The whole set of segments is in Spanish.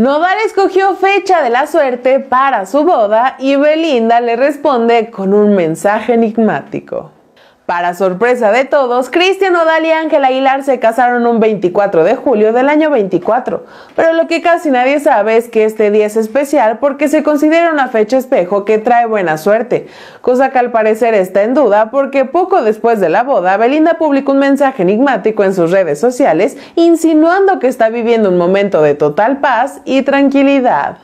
Nodal escogió fecha de la suerte para su boda y Belinda le responde con un mensaje enigmático. Para sorpresa de todos, Cristian Odal y Ángel Aguilar se casaron un 24 de julio del año 24, pero lo que casi nadie sabe es que este día es especial porque se considera una fecha espejo que trae buena suerte, cosa que al parecer está en duda porque poco después de la boda, Belinda publicó un mensaje enigmático en sus redes sociales insinuando que está viviendo un momento de total paz y tranquilidad.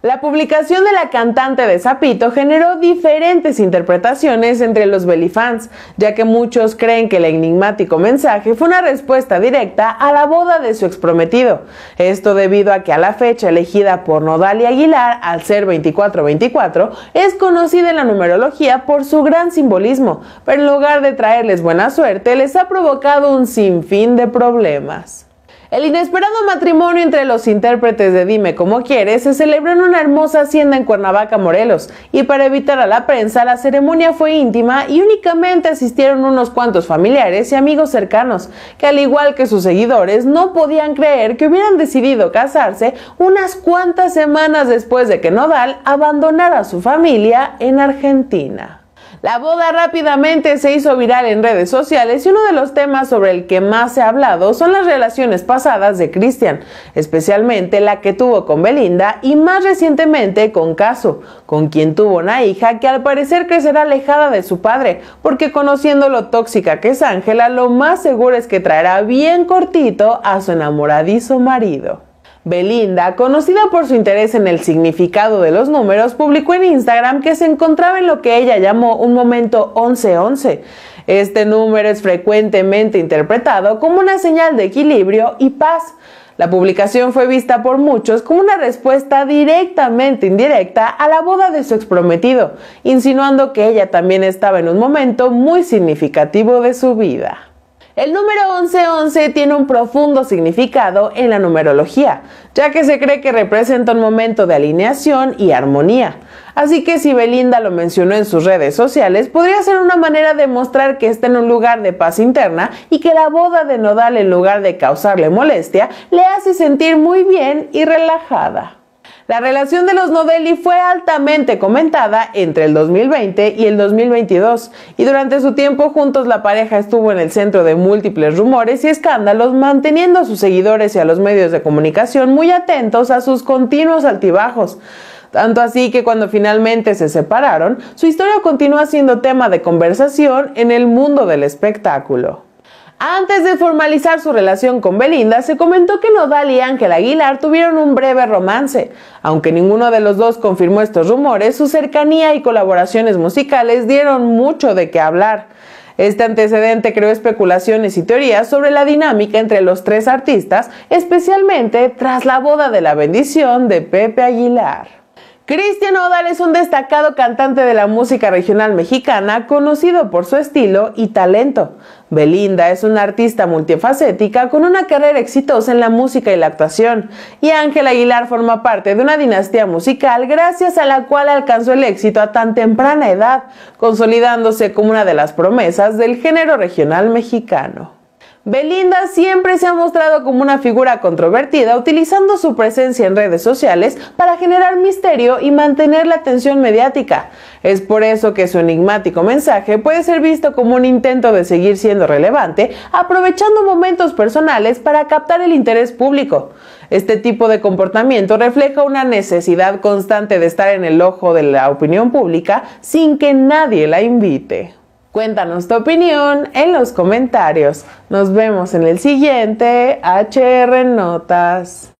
La publicación de la cantante de Zapito generó diferentes interpretaciones entre los Belifans, ya que muchos creen que el enigmático mensaje fue una respuesta directa a la boda de su exprometido. Esto debido a que a la fecha elegida por Nodal y Aguilar, al ser 24-24, es conocida en la numerología por su gran simbolismo, pero en lugar de traerles buena suerte, les ha provocado un sinfín de problemas. El inesperado matrimonio entre los intérpretes de Dime Como Quieres se celebró en una hermosa hacienda en Cuernavaca, Morelos, y para evitar a la prensa, la ceremonia fue íntima y únicamente asistieron unos cuantos familiares y amigos cercanos, que al igual que sus seguidores no podían creer que hubieran decidido casarse unas cuantas semanas después de que Nodal abandonara a su familia en Argentina. La boda rápidamente se hizo viral en redes sociales y uno de los temas sobre el que más se ha hablado son las relaciones pasadas de Cristian, especialmente la que tuvo con Belinda y más recientemente con Caso, con quien tuvo una hija que al parecer crecerá alejada de su padre, porque conociendo lo tóxica que es Ángela, lo más seguro es que traerá bien cortito a su enamoradizo marido. Belinda, conocida por su interés en el significado de los números, publicó en Instagram que se encontraba en lo que ella llamó un momento 11-11. Este número es frecuentemente interpretado como una señal de equilibrio y paz. La publicación fue vista por muchos como una respuesta directamente indirecta a la boda de su exprometido, insinuando que ella también estaba en un momento muy significativo de su vida. El número 1111 tiene un profundo significado en la numerología, ya que se cree que representa un momento de alineación y armonía. Así que si Belinda lo mencionó en sus redes sociales, podría ser una manera de mostrar que está en un lugar de paz interna y que la boda de Nodal en lugar de causarle molestia, le hace sentir muy bien y relajada. La relación de los Novelli fue altamente comentada entre el 2020 y el 2022, y durante su tiempo juntos la pareja estuvo en el centro de múltiples rumores y escándalos, manteniendo a sus seguidores y a los medios de comunicación muy atentos a sus continuos altibajos. Tanto así que cuando finalmente se separaron, su historia continúa siendo tema de conversación en el mundo del espectáculo. Antes de formalizar su relación con Belinda, se comentó que Nodal y Ángel Aguilar tuvieron un breve romance. Aunque ninguno de los dos confirmó estos rumores, su cercanía y colaboraciones musicales dieron mucho de qué hablar. Este antecedente creó especulaciones y teorías sobre la dinámica entre los tres artistas, especialmente tras la boda de la bendición de Pepe Aguilar. Cristian Odal es un destacado cantante de la música regional mexicana, conocido por su estilo y talento. Belinda es una artista multifacética con una carrera exitosa en la música y la actuación, y Ángel Aguilar forma parte de una dinastía musical gracias a la cual alcanzó el éxito a tan temprana edad, consolidándose como una de las promesas del género regional mexicano. Belinda siempre se ha mostrado como una figura controvertida, utilizando su presencia en redes sociales para generar misterio y mantener la atención mediática. Es por eso que su enigmático mensaje puede ser visto como un intento de seguir siendo relevante, aprovechando momentos personales para captar el interés público. Este tipo de comportamiento refleja una necesidad constante de estar en el ojo de la opinión pública sin que nadie la invite. Cuéntanos tu opinión en los comentarios. Nos vemos en el siguiente HR Notas.